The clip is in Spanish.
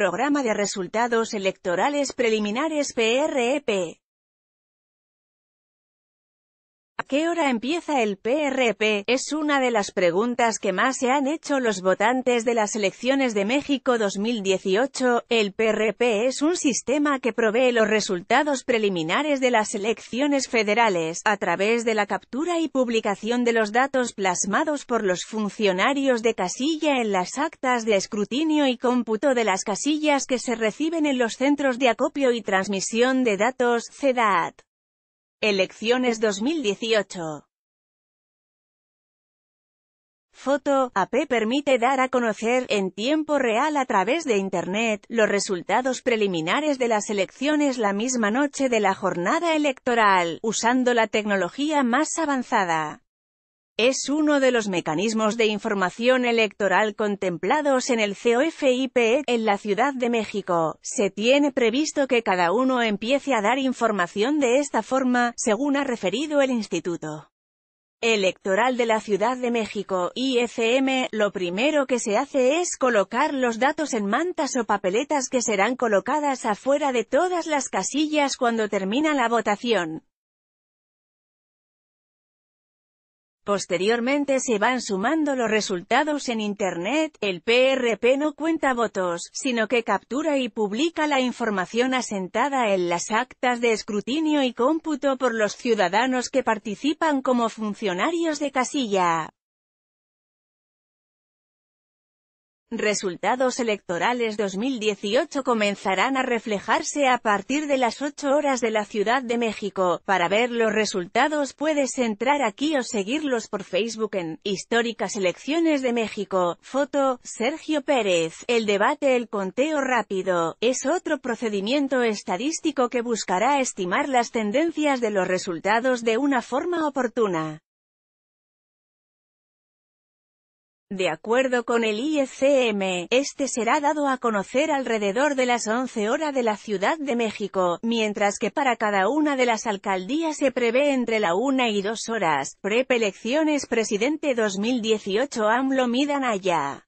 Programa de Resultados Electorales Preliminares PRP qué hora empieza el PRP? Es una de las preguntas que más se han hecho los votantes de las elecciones de México 2018. El PRP es un sistema que provee los resultados preliminares de las elecciones federales, a través de la captura y publicación de los datos plasmados por los funcionarios de casilla en las actas de escrutinio y cómputo de las casillas que se reciben en los centros de acopio y transmisión de datos, CEDAT. Elecciones 2018. Foto AP permite dar a conocer, en tiempo real a través de Internet, los resultados preliminares de las elecciones la misma noche de la jornada electoral, usando la tecnología más avanzada. Es uno de los mecanismos de información electoral contemplados en el COFIP e en la Ciudad de México. Se tiene previsto que cada uno empiece a dar información de esta forma, según ha referido el Instituto. Electoral de la Ciudad de México, IFM, lo primero que se hace es colocar los datos en mantas o papeletas que serán colocadas afuera de todas las casillas cuando termina la votación. Posteriormente se van sumando los resultados en Internet, el PRP no cuenta votos, sino que captura y publica la información asentada en las actas de escrutinio y cómputo por los ciudadanos que participan como funcionarios de casilla. Resultados electorales 2018 comenzarán a reflejarse a partir de las 8 horas de la Ciudad de México. Para ver los resultados puedes entrar aquí o seguirlos por Facebook en Históricas Elecciones de México. Foto, Sergio Pérez. El debate El conteo rápido. Es otro procedimiento estadístico que buscará estimar las tendencias de los resultados de una forma oportuna. De acuerdo con el IECM, este será dado a conocer alrededor de las 11 horas de la Ciudad de México, mientras que para cada una de las alcaldías se prevé entre la 1 y 2 horas. ELECCIONES Presidente 2018 AMLO Midanaya